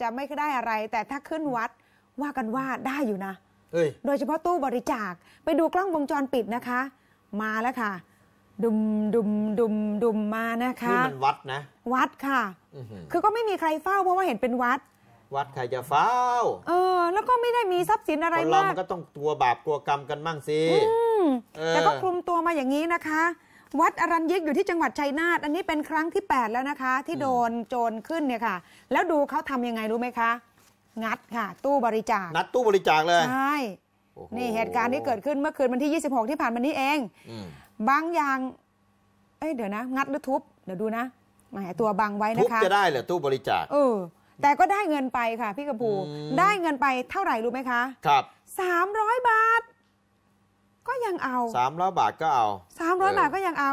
จะไม่ได้อะไร แต่ถ้าขึ้นวัดว่ากันว่าได้อยู่นะโดยเฉพาะตู้บริจาคไปดูกล้องวงจรปิดนะคะ มาแล้วค่ะ ดุมดุมดุมดุมมานะคะนี่มันวัดนะ วัดค่ะคือก็ไม่มีใครเฝ้าเพราะว่าเห็นเป็นวัด วัดใครจะเฝ้า เออแล้วก็ไม่ได้มีทรัพย์สินอะไรมากเราก็ต้องตัวบาปกลัวกรรมกันบ้างสิแต่ก็คลุมตัวมาอย่างนี้นะคะวัดอรัญยิกอยู่ที่จังหวัดชัยนาทอันนี้เป็นครั้งที่ 8 แล้วนะคะที่โดนโจรขึ้นเนี่ยค่ะ แล้วดูเขาทำยังไงรู้ไหมคะ งัดค่ะ ตู้บริจาคนัดตู้บริจาคเลยใช่นี่เหตุการณ์ที่เกิดขึ้นเมื่อคืนวันที่ 26 ที่ผ่านมานี้เองอบางอย่าง เอ้ยเดี๋ยวนะ งัดหรือทุบเดี๋ยวดูนะาหมตัวบังไว้นะคะทุบจะได้เหรอตู้บริจาคเออแต่ก็ได้เงินไปค่ะ พี่กระพูได้เงินไปเท่าไหร่รู้ไหมคะ ครับ 300 บาทังเอาสามร้อยบาทก็เอาสามร้อยบาทก็ยังเอา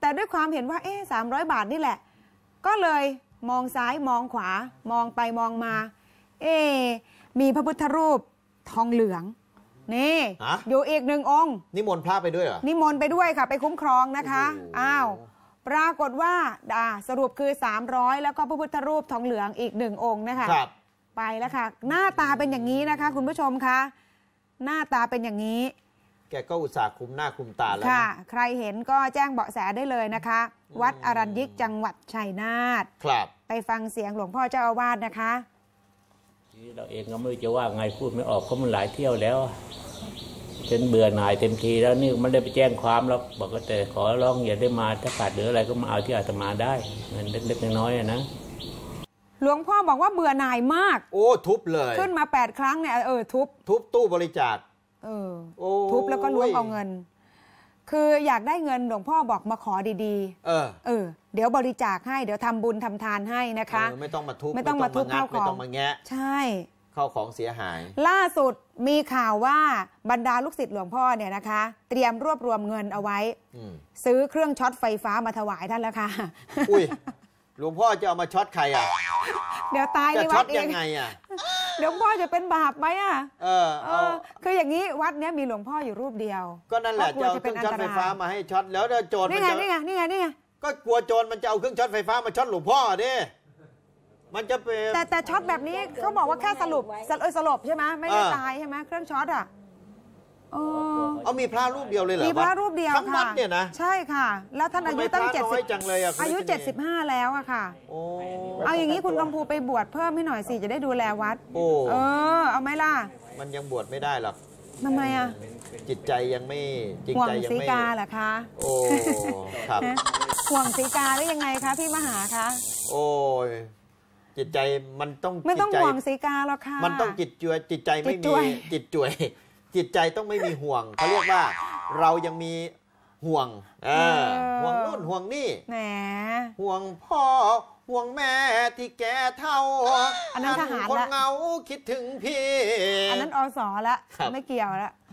แต่ด้วยความเห็นว่าเอ๊สามร้อยบาทนี่แหละ ก็เลยมองซ้ายมองขวา มองไปมองมาเอ๊มีพระพุทธรูปทองเหลือง นี่อยู่อีกหนึ่งองค์นิมนต์พระไปด้วยเหรอนิมนต์ไปด้วยค่ะไปคุ้มครองนะคะอ้าวปรากฏว่าด่าสรุปคือ 300 แล้วก็พระพุทธรูปทองเหลืองอีกหนึ่งองค์นะคะครับไปแล้วค่ะหน้าตาเป็นอย่างนี้นะคะ คุณผู้ชมคะหน้าตาเป็นอย่างนี้แกก็อุตส่าห์คุมหน้าคุมตาแล้วค่ะใครเห็นก็แจ้งเบาะแสได้เลยนะคะ วัดอรัญยิก จังหวัดชัยนาทครับ ไปฟังเสียงหลวงพ่อเจ้าอาวาสนะคะเราเองก็ไม่รู้จะว่าไงพูดไม่ออกเขามันหลายเที่ยวแล้วจนเบื่อหน่ายเต็มทีแล้วนี่มันได้ไปแจ้งความแล้วบอกก็แต่ขอร้องอย่าได้มาถ้าขาดหรืออะไรก็มาเอาที่อาตมาได้เงินเล็กๆน้อยๆนะหลวงพ่อบอกว่าเบื่อหน่ายมาก โอ้ ทุบเลย ขึ้นมา 8 ครั้งเนี่ยเออทุบ ทุบ ตู้บริจาคทุบแล้วก็ล้วงเอาเงิน คืออยากได้เงินหลวงพ่อบอกมาขอดีๆ เออ เออ เดี๋ยวบริจาคให้ เดี๋ยวทำบุญทำทานให้นะคะออไม่ต้องมาทุบ ไม่ต้องมาทุบงัดเข้าของไม่ต้องมาแงะ ใช่ เข้าของเสียหาย ล่าสุดมีข่าวว่าบรรดาลูกศิษย์หลวงพ่อเนี่ยนะคะ เตรียมรวบรวมเงินเอาไว้ซื้อเครื่องช็อตไฟฟ้ามาถวายท่านแล้วค่ะอุ้ยหลวงพ่อจะเอามาช็อตใครอ่ะ เดี๋ยวตายในวัวัอะด็อยังงไงอ่ะหลวงพ่อจะเป็นบาปไหมอ่ะ เออ เออ คืออย่างนี้วัดเนี้ยมีหลวงพ่ออยู่รูปเดียว ก็นั่นแหละจะเอาเครื่องช็อตไฟฟ้ามาให้ช็อต แล้วโจรนี่ไงนี่ไง นี่ไง นี่ไง ก็กลัวโจรมันจะเอาเครื่องช็อตไฟฟ้ามาช็อตหลวงพ่อดิมันจะเป็น แต่แต่ช็อตแบบนี้เขาบอกว่าแค่สรุปสลบใช่ไหมไม่ได้ตายใช่ไหมเครื่องช็อตอ่ะเอามีพระรูปเดียวเลยเหรอมีพระรูปเดียวทั้งวัดเนี่ยนะใช่ค่ะ แล้วท่านอายุตั้งเจ็ดสิบายุเจ็อสิายุ 75แล้วอะค่ะเอาอย่างนี้คุณกำพูไปบวชเพิ่มให้หน่อยสิจะได้ดูแล วัดเออเอาไหมล่ะ มันยังบวชไม่ได้หรอกทำไมอะจิตใจยังไม่จิตใจยังไม่ห่วงสีกาเหรอคะโอ้ครับห่วงสีกาได้ยังไงคะพี่มหาคะโอ้ยจิตใจมันต้องไม่ต้องห่วงสีกาหรอกค่ะมันต้องจิตจวยจิตใจไม่มีจิตจวยจิตใจต้องไม่มีห่วง เขาเรียกว่า เรายังมีห่วงห่วงนู่นห่วงนี่แหห่วงพ่อห่วงแม่ที่แก่เท่าอันนั้นทหารคนเงาคิดถึงพี่ อันนั้นอสอละ ไม่เกี่ยวละ